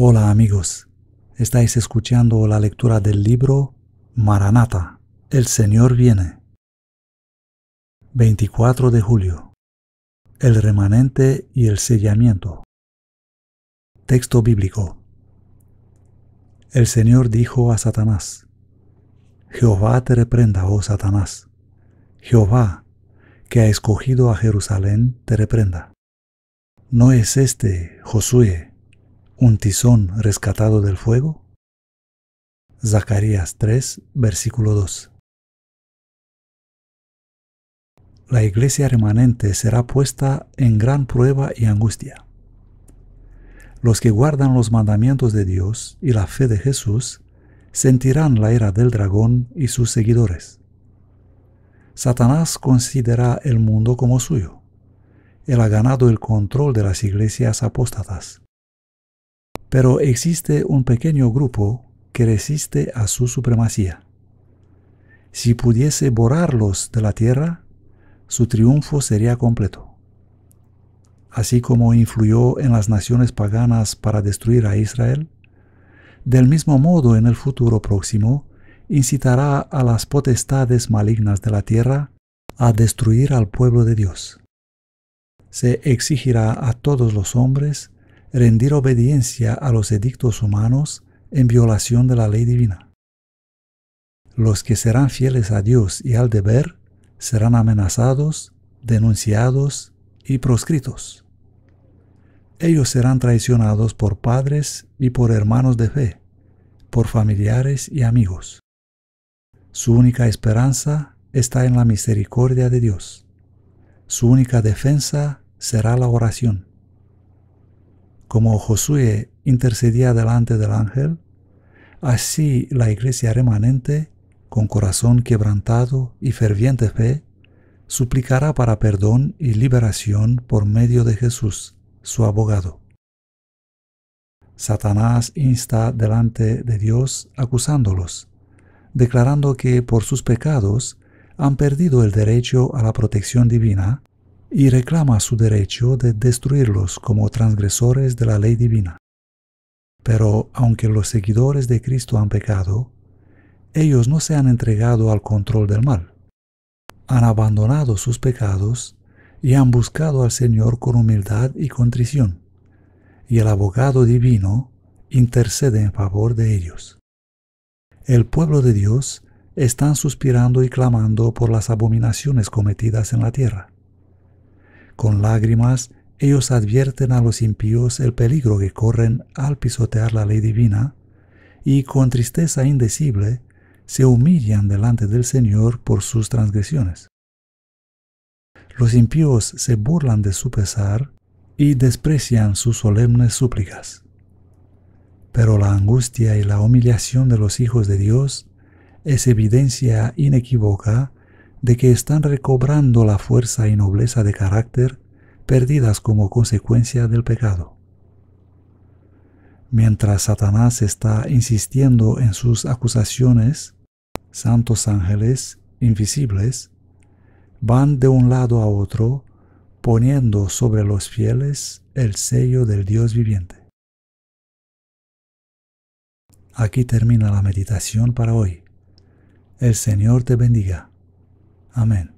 Hola amigos, estáis escuchando la lectura del libro Maranata, El Señor viene. 24 de julio. El remanente y el sellamiento. Texto bíblico. El Señor dijo a Satanás, Jehová te reprenda, oh Satanás. Jehová, que ha escogido a Jerusalén, te reprenda. ¿No es este, Josué, un tizón rescatado del fuego? Zacarías 3, versículo 2. La iglesia remanente será puesta en gran prueba y angustia. Los que guardan los mandamientos de Dios y la fe de Jesús sentirán la era del dragón y sus seguidores. Satanás considera el mundo como suyo. Él ha ganado el control de las iglesias apóstatas pero existe un pequeño grupo que resiste a su supremacía. Si pudiese borrarlos de la tierra, su triunfo sería completo. Así como influyó en las naciones paganas para destruir a Israel, del mismo modo en el futuro próximo incitará a las potestades malignas de la tierra a destruir al pueblo de Dios. Se exigirá a todos los hombres rendir obediencia a los edictos humanos en violación de la ley divina. Los que serán fieles a Dios y al deber serán amenazados, denunciados y proscritos. Ellos serán traicionados por padres y por hermanos de fe, por familiares y amigos. Su única esperanza está en la misericordia de Dios. Su única defensa será la oración como Josué intercedía delante del ángel, así la iglesia remanente, con corazón quebrantado y ferviente fe, suplicará para perdón y liberación por medio de Jesús, su abogado. Satanás insta delante de Dios acusándolos, declarando que por sus pecados han perdido el derecho a la protección divina y reclama su derecho de destruirlos como transgresores de la ley divina. Pero aunque los seguidores de Cristo han pecado, ellos no se han entregado al control del mal. Han abandonado sus pecados y han buscado al Señor con humildad y contrición. Y el abogado divino intercede en favor de ellos. El pueblo de Dios está suspirando y clamando por las abominaciones cometidas en la tierra. Con lágrimas, ellos advierten a los impíos el peligro que corren al pisotear la ley divina, y con tristeza indecible se humillan delante del Señor por sus transgresiones. Los impíos se burlan de su pesar y desprecian sus solemnes súplicas. Pero la angustia y la humillación de los hijos de Dios es evidencia inequívoca de que están recobrando la fuerza y nobleza de carácter perdidas como consecuencia del pecado. Mientras Satanás está insistiendo en sus acusaciones, santos ángeles invisibles van de un lado a otro poniendo sobre los fieles el sello del Dios viviente. Aquí termina la meditación para hoy. El Señor te bendiga. Amen.